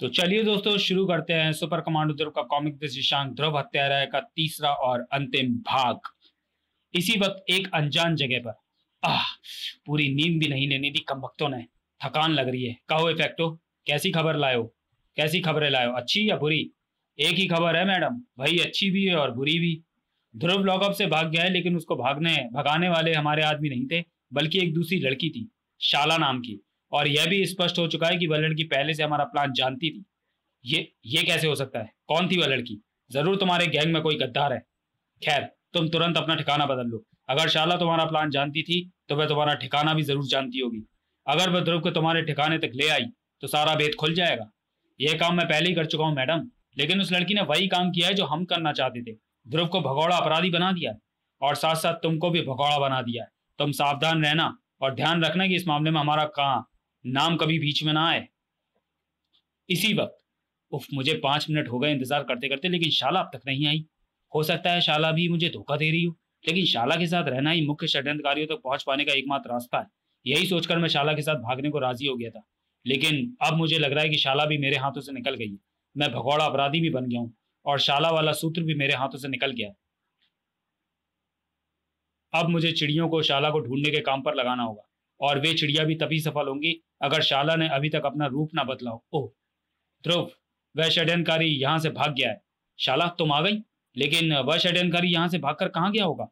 तो चलिए दोस्तों शुरू करते हैं सुपर कमांडो ध्रुव का कॉमिक दिशांक ध्रुव हत्यारा का तीसरा और अंतिम भाग इसी वक्त एक अनजान जगह पर आह पूरी नींद भी नहीं लेने दी कम वक्तों ने थकान लग रही है कहो इफेक्टो कैसी खबर लाए कैसी खबरें लाए अच्छी या बुरी एक ही खबर है मैडम भाई अच्छी भी है और बुरी भी ध्रुव लॉकअप से भाग गया है लेकिन उसको भागने भगाने वाले हमारे आदमी नहीं थे बल्कि एक दूसरी लड़की थी शाला नाम की और यह भी स्पष्ट हो चुका है कि वह लड़की पहले से हमारा प्लान जानती थी ये ये कैसे हो सकता है कौन थी वह लड़की जरूर तुम्हारे गैंग में कोई गद्दार है खैर तुम तुरंत अपना ठिकाना बदल लो अगर शाला तुम्हारा प्लान जानती थी तो वह तुम्हारा ठिकाना भी जरूर जानती होगी अगर वह ध्रुव को तुम्हारे ठिकाने तक ले आई तो सारा भेद खुल जाएगा यह काम मैं पहले ही कर चुका हूँ मैडम लेकिन उस लड़की ने वही काम किया है जो हम करना चाहते थे ध्रुव को भगौड़ा अपराधी बना दिया है और साथ साथ तुमको भी भगौड़ा बना दिया है तुम सावधान रहना और ध्यान रखना कि इस मामले में हमारा कहाँ नाम कभी बीच में ना आए इसी वक्त उफ मुझे पांच मिनट हो गए इंतज़ार करते करते लेकिन शाला अब तक नहीं आई हो सकता है शाला भी मुझे धोखा दे रही हो लेकिन शाला के साथ रहना ही मुख्य षड्यंत्रकारियों तक तो पहुंच पाने का एकमात्र रास्ता है यही सोचकर मैं शाला के साथ भागने को राजी हो गया था लेकिन अब मुझे लग रहा है कि शाला भी मेरे हाथों से निकल गई है मैं भगौड़ा अपराधी भी बन गया हूँ और शाला वाला सूत्र भी मेरे हाथों से निकल गया अब मुझे चिड़ियों को शाला को ढूंढने के काम पर लगाना होगा और वे चिड़िया भी तभी सफल होंगी अगर शाला ने अभी तक अपना रूप ना बदला हो ओह ध्रुव वह षड्यनकारी यहाँ से भाग गया है शाला तुम आ गई लेकिन वह षड्यनकारी यहाँ से भागकर कहाँ गया होगा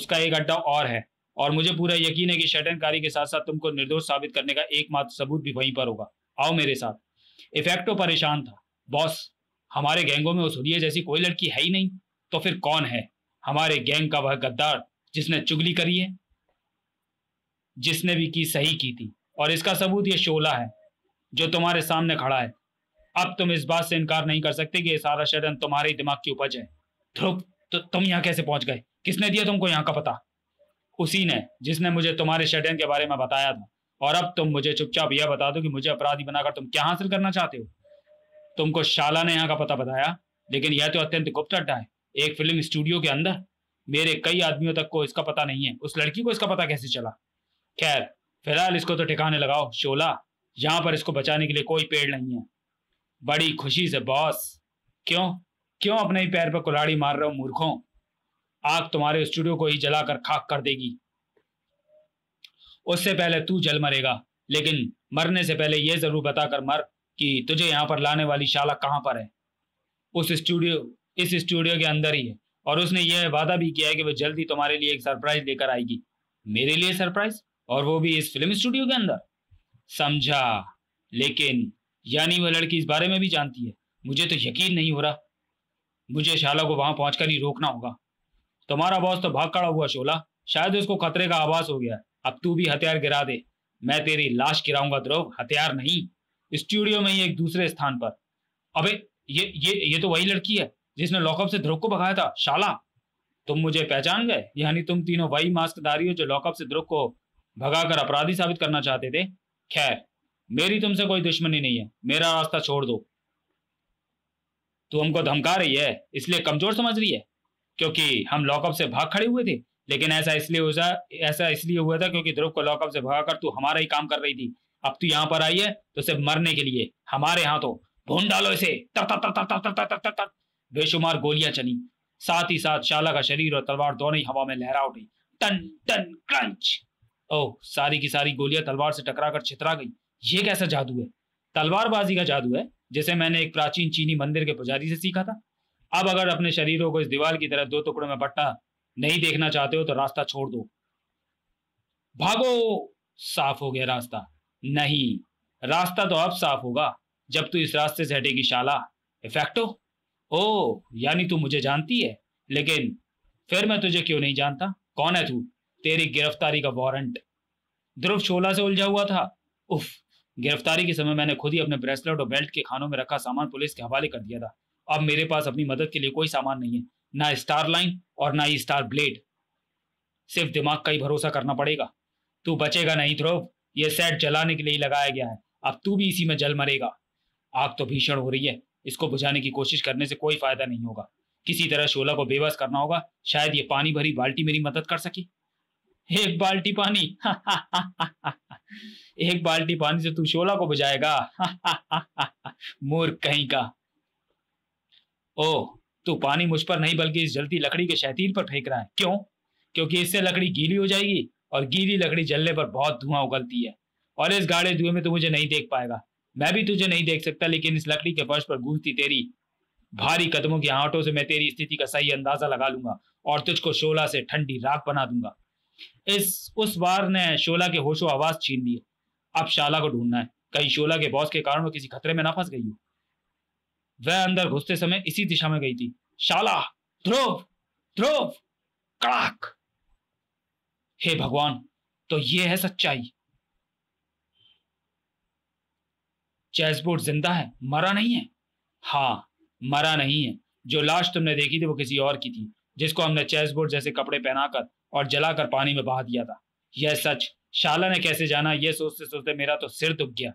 उसका एक अड्डा और है और मुझे पूरा यकीन है कि षड्यनकारी के साथ साथ तुमको निर्दोष साबित करने का एकमात्र सबूत भी वहीं पर होगा आओ मेरे साथ इफेक्टो परेशान था बॉस हमारे गैंगों में उस जैसी कोई लड़की है ही नहीं तो फिर कौन है हमारे गैंग का वह गद्दार जिसने चुगली करी है जिसने भी की सही की थी और इसका सबूत ये शोला है जो तुम्हारे सामने खड़ा है अब तुम इस बात से इनकार नहीं कर सकते कि ये सारा षडयंत्र तुम्हारे दिमाग की उपज है ध्रुव तो तुम यहाँ कैसे पहुंच गए किसने दिया तुमको यहाँ का पता उसी ने जिसने मुझे तुम्हारे षडयंत्र के बारे में बताया था और अब तुम मुझे चुपचाप यह बता दो कि मुझे अपराधी बनाकर तुम क्या हासिल करना चाहते हो तुमको शाला ने यहाँ का पता बताया लेकिन यह तो अत्यंत गुप्त अड्डा है एक फिल्म स्टूडियो के अंदर मेरे कई आदमियों तक को इसका पता नहीं है उस लड़की को इसका पता कैसे चला खैर फिलहाल इसको तो ठिकाने लगाओ शोला यहाँ पर इसको बचाने के लिए कोई पेड़ नहीं है बड़ी खुशी से बॉस क्यों क्यों अपने ही पैर पर कुल्हाड़ी मार रहे हो मूर्खों आग तुम्हारे स्टूडियो को ही जलाकर खाक कर देगी उससे पहले तू जल मरेगा लेकिन मरने से पहले यह जरूर बताकर मर कि तुझे यहाँ पर लाने वाली शाला कहाँ पर है उस स्टूडियो इस स्टूडियो के अंदर ही है और उसने यह वादा भी किया है कि वह जल्दी तुम्हारे लिए एक सरप्राइज लेकर आएगी मेरे लिए सरप्राइज और वो भी इस फिल्म स्टूडियो के अंदर समझा लेकिन यानी वह लड़की इस बारे में भी जानती है मुझे तो यकीन नहीं हो रहा मुझे शाला को वहां पहुंचकर ही रोकना होगा तुम्हारा बॉस तो भाग खड़ा हुआ शोला शायद उसको खतरे का आभास हो गया अब तू भी हथियार गिरा दे मैं तेरी लाश गिराऊंगा ध्रुव हथियार नहीं स्टूडियो में ही एक दूसरे स्थान पर अबे ये ये ये तो वही लड़की है जिसने लॉकअप से ध्रुव को भगाया था शाला तुम मुझे पहचान गए यानी तुम तीनों वही मास्कधारी हो जो लॉकअप से ध्रुव को भगाकर अपराधी साबित करना चाहते थे खैर मेरी तुमसे कोई दुश्मनी नहीं है मेरा रास्ता छोड़ दो तू हमको धमका रही है इसलिए कमजोर समझ रही है क्योंकि हम लॉकअप से भाग खड़े हुए थे लेकिन ऐसा इसलिए हुआ ऐसा इसलिए हुआ था क्योंकि ध्रुव को लॉकअप से भगाकर तू हमारा ही काम कर रही थी अब तू यहाँ पर आई है तो सिर्फ मरने के लिए हमारे यहाँ तो भून डालो इसे बेशुमार गोलियां चली साथ ही साथ शाला का शरीर और तलवार दोनों ही हवा में लहरा उठी टन टन क्रंच ओह सारी की सारी गोलियां तलवार से टकरा कर छितरा गई ये कैसा जादू है तलवारबाजी का जादू है जिसे मैंने एक प्राचीन चीनी मंदिर के पुजारी से सीखा था अब अगर अपने शरीरों को इस दीवार की तरह दो टुकड़ों में बट्टा नहीं देखना चाहते हो तो रास्ता छोड़ दो भागो साफ हो गया रास्ता नहीं रास्ता तो अब साफ होगा जब तू इस रास्ते से हटेगी शाला इफेक्टो ओ यानी तू मुझे जानती है लेकिन फिर मैं तुझे क्यों नहीं जानता कौन है तू तेरी गिरफ्तारी का वारंट ध्रुव शोला से उलझा हुआ था उफ गिरफ्तारी के समय मैंने खुद ही अपने ब्रेसलेट और बेल्ट के खानों में रखा सामान पुलिस के हवाले कर दिया था अब मेरे पास अपनी मदद के लिए कोई सामान नहीं है ना स्टार लाइन और ना ही स्टार ब्लेड सिर्फ दिमाग का ही भरोसा करना पड़ेगा तू बचेगा नहीं ध्रुव यह सेट जलाने के लिए लगाया गया है अब तू भी इसी में जल मरेगा आग तो भीषण हो रही है इसको बुझाने की कोशिश करने से कोई फायदा नहीं होगा किसी तरह शोला को बेबस करना होगा शायद ये पानी भरी बाल्टी मेरी मदद कर सके एक बाल्टी पानी एक बाल्टी पानी से तू शोला को बजाएगा मूर्ख कहीं का ओ तू पानी मुझ पर नहीं बल्कि इस जलती लकड़ी के शैतीन पर फेंक रहा है क्यों क्योंकि इससे लकड़ी गीली हो जाएगी और गीली लकड़ी जलने पर बहुत धुआं उगलती है और इस गाढ़े धुएं में तू मुझे नहीं देख पाएगा मैं भी तुझे नहीं देख सकता लेकिन इस लकड़ी के फर्श पर गूंजती तेरी भारी कदमों की आंटों से मैं तेरी स्थिति का सही अंदाजा लगा लूंगा और तुझको शोला से ठंडी राख बना दूंगा इस उस वार ने शोला के होशो आवाज छीन लिए अब शाला को ढूंढना है कहीं शोला के बॉस के कारण वो किसी खतरे में ना फंस गई हो वह अंदर घुसते समय इसी दिशा में गई थी शाला ध्रुव ध्रुव कड़ाक हे भगवान तो ये है सच्चाई चेसबोर्ड जिंदा है मरा नहीं है हाँ मरा नहीं है जो लाश तुमने देखी थी वो किसी और की थी जिसको हमने चेसबोर्ड जैसे कपड़े पहनाकर और जलाकर पानी में बहा दिया था यह सच शाला ने कैसे जाना यह सोचते सोचते मेरा तो सिर दुख गया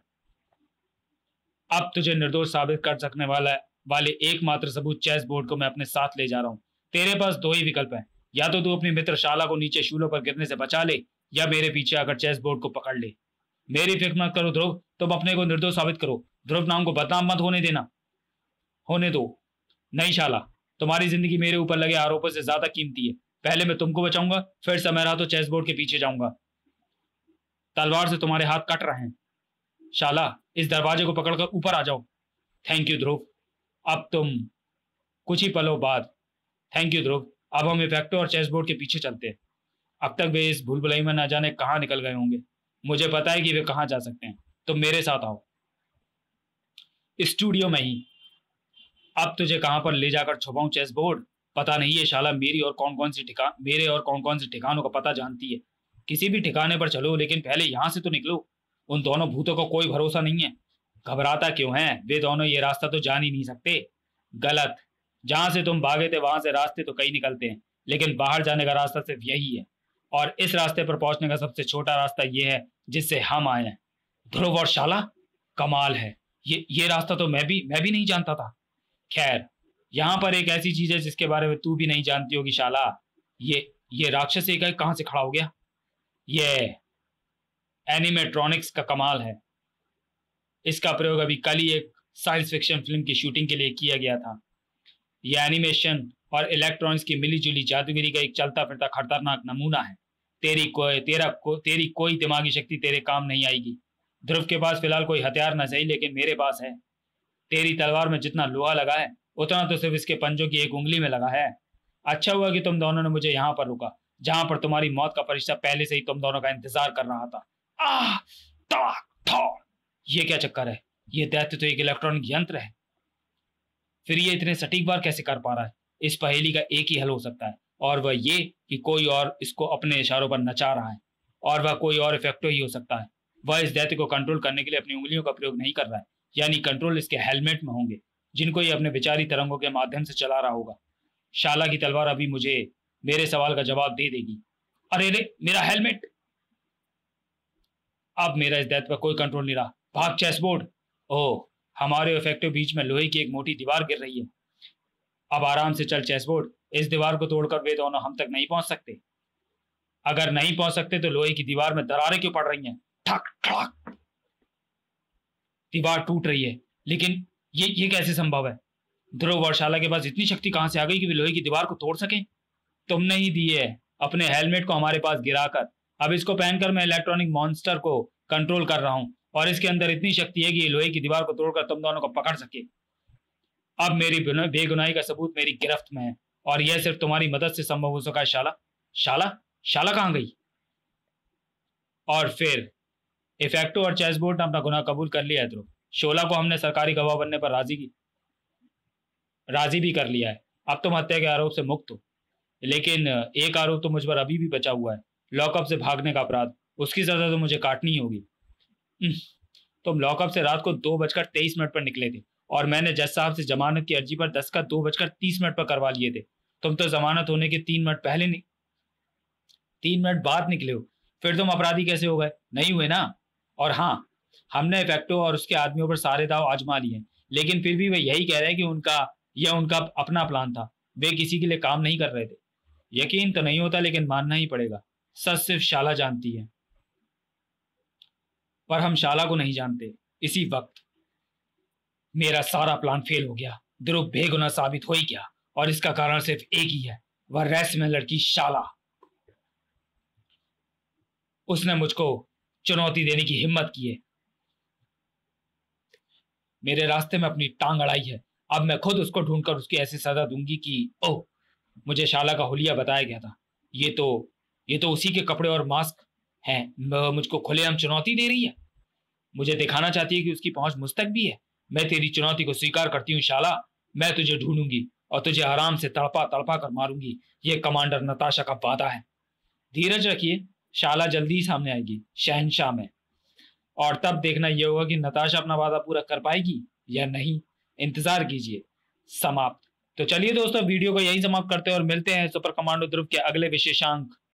अब तुझे निर्दोष साबित कर सकने वाला वाले एकमात्र सबूत चेस बोर्ड को मैं अपने साथ ले जा रहा हूँ तेरे पास दो ही विकल्प हैं या तो तू अपनी मित्र शाला को नीचे शूलों पर गिरने से बचा ले या मेरे पीछे आकर चेस बोर्ड को पकड़ ले मेरी फिक्र मत करो ध्रुव तुम अपने को निर्दोष साबित करो ध्रुव नाम को बदनाम मत होने देना होने दो नहीं शाला तुम्हारी जिंदगी मेरे ऊपर लगे आरोपों से ज्यादा कीमती है पहले मैं तुमको बचाऊंगा फिर से रहा तो चेस बोर्ड के पीछे जाऊंगा तलवार से तुम्हारे हाथ कट रहे हैं शाला इस दरवाजे को पकड़कर ऊपर आ जाओ थैंक यू ध्रुव अब तुम कुछ ही पलों बाद थैंक यू ध्रुव अब हम इफेक्टो और चेस बोर्ड के पीछे चलते हैं अब तक वे इस भूल में ना जाने कहाँ निकल गए होंगे मुझे पता है कि वे कहाँ जा सकते हैं तुम मेरे साथ आओ स्टूडियो में ही अब तुझे कहाँ पर ले जाकर छुपाऊं चेस बोर्ड पता नहीं है शाला मेरी और कौन कौन सी ठिकान मेरे और कौन कौन से ठिकानों का पता जानती है किसी भी ठिकाने पर चलो लेकिन पहले यहाँ से तो निकलो उन दोनों भूतों का को कोई भरोसा नहीं है घबराता क्यों है वे दोनों ये रास्ता तो जान ही नहीं सकते गलत जहाँ से तुम भागे थे वहां से रास्ते तो कई निकलते हैं लेकिन बाहर जाने का रास्ता सिर्फ यही है और इस रास्ते पर पहुंचने का सबसे छोटा रास्ता ये है जिससे हम आए हैं ध्रुव और शाला कमाल है ये ये रास्ता तो मैं भी मैं भी नहीं जानता था खैर यहाँ पर एक ऐसी चीज है जिसके बारे में तू भी नहीं जानती होगी शाला ये ये राक्षस एक कहा से खड़ा हो गया ये एनिमेट्रॉनिक्स का कमाल है इसका प्रयोग अभी कल ही एक साइंस फिक्शन फिल्म की शूटिंग के लिए किया गया था यह एनिमेशन और इलेक्ट्रॉनिक्स की मिलीजुली जादूगिरी का एक चलता फिरता खतरनाक नमूना है तेरी कोई तेरा को, तेरी कोई दिमागी शक्ति तेरे काम नहीं आएगी ध्रुव के पास फिलहाल कोई हथियार न सही लेकिन मेरे पास है तेरी तलवार में जितना लोहा लगा है उतना तो सिर्फ इसके पंजों की एक उंगली में लगा है अच्छा हुआ कि तुम दोनों ने मुझे यहाँ पर रोका जहां पर तुम्हारी मौत का फरिश्ता पहले से ही तुम दोनों का इंतजार कर रहा था आह ये क्या चक्कर है ये दैत्य तो एक इलेक्ट्रॉनिक यंत्र है फिर ये इतने सटीक बार कैसे कर पा रहा है इस पहेली का एक ही हल हो सकता है और वह ये कि कोई और इसको अपने इशारों पर नचा रहा है और वह कोई और इफेक्टिव ही हो सकता है वह इस दैत्य को कंट्रोल करने के लिए अपनी उंगलियों का प्रयोग नहीं कर रहा है यानी कंट्रोल इसके हेलमेट में होंगे जिनको ये अपने विचारी तरंगों के माध्यम से चला रहा होगा शाला की तलवार अभी मुझे मेरे सवाल का जवाब दे देगी अरे रे मेरा हेलमेट अब मेरा इस दैत पर कोई कंट्रोल नहीं रहा भाग चेसबोर्ड ओह हमारे इफेक्टिव बीच में लोहे की एक मोटी दीवार गिर रही है अब आराम से चल चेसबोर्ड इस दीवार को तोड़कर वे दोनों हम तक नहीं पहुंच सकते अगर नहीं पहुंच सकते तो लोहे की दीवार में दरारें क्यों पड़ रही हैं ठक ठक दीवार टूट रही है लेकिन ये ये कैसे संभव है ध्रुव और शाला के पास इतनी शक्ति कहां से आ गई कि वे लोहे की दीवार को तोड़ सके तुमने ही दी है अपने हेलमेट को हमारे पास गिराकर अब इसको पहनकर मैं इलेक्ट्रॉनिक मॉन्स्टर को कंट्रोल कर रहा हूँ और इसके अंदर इतनी शक्ति है कि लोहे की दीवार को तोड़कर तुम दोनों को पकड़ सके अब मेरी बेगुनाही का सबूत मेरी गिरफ्त में है और यह सिर्फ तुम्हारी मदद से संभव हो सका शाला शाला शाला कहां गई और फिर इफेक्टो और चेसबोर्ड ने अपना गुनाह कबूल कर लिया ध्रुव शोला को हमने सरकारी गवाह बनने पर राजी की राजी भी कर लिया है अब तुम हत्या के आरोप से मुक्त हो लेकिन एक आरोप तो मुझ पर अभी भी बचा हुआ है लॉकअप से भागने का अपराध उसकी सजा तो मुझे काटनी होगी तुम लॉकअप से रात को दो बजकर तेईस मिनट पर निकले थे और मैंने जज साहब से जमानत की अर्जी पर दस का दो बजकर तीस मिनट पर करवा लिए थे तुम तो जमानत होने के तीन मिनट पहले नहीं तीन मिनट बाद निकले हो फिर तुम अपराधी कैसे हो गए नहीं हुए ना और हाँ हमने इफेक्टो और उसके आदमियों पर सारे दाव आजमा लिए लेकिन फिर भी वे यही कह रहे हैं कि उनका यह उनका अपना प्लान था वे किसी के लिए काम नहीं कर रहे थे यकीन तो नहीं होता लेकिन मानना ही पड़ेगा सच सिर्फ शाला जानती है पर हम शाला को नहीं जानते इसी वक्त मेरा सारा प्लान फेल हो गया ध्रुव बेगुना साबित हो ही गया और इसका कारण सिर्फ एक ही है वह रेस में लड़की शाला उसने मुझको चुनौती देने की हिम्मत की है मेरे रास्ते में अपनी टांग अड़ाई है अब मैं खुद उसको ढूंढकर उसकी ऐसी सजा दूंगी कि ओह मुझे शाला का होलिया बताया गया था ये तो ये तो उसी के कपड़े और मास्क हैं मुझको खुलेआम चुनौती दे रही है मुझे दिखाना चाहती है कि उसकी पहुंच मुझ तक भी है मैं तेरी चुनौती को स्वीकार करती हूँ शाला मैं तुझे ढूंढूंगी और तुझे आराम से तड़पा तड़पा कर मारूंगी ये कमांडर नताशा का वादा है धीरज रखिए शाला जल्दी ही सामने आएगी शहनशाह में और तब देखना यह होगा कि नताशा अपना वादा पूरा कर पाएगी या नहीं इंतजार कीजिए समाप्त तो चलिए दोस्तों वीडियो को यही समाप्त करते हैं और मिलते हैं सुपर कमांडो ध्रुव के अगले विशेषांक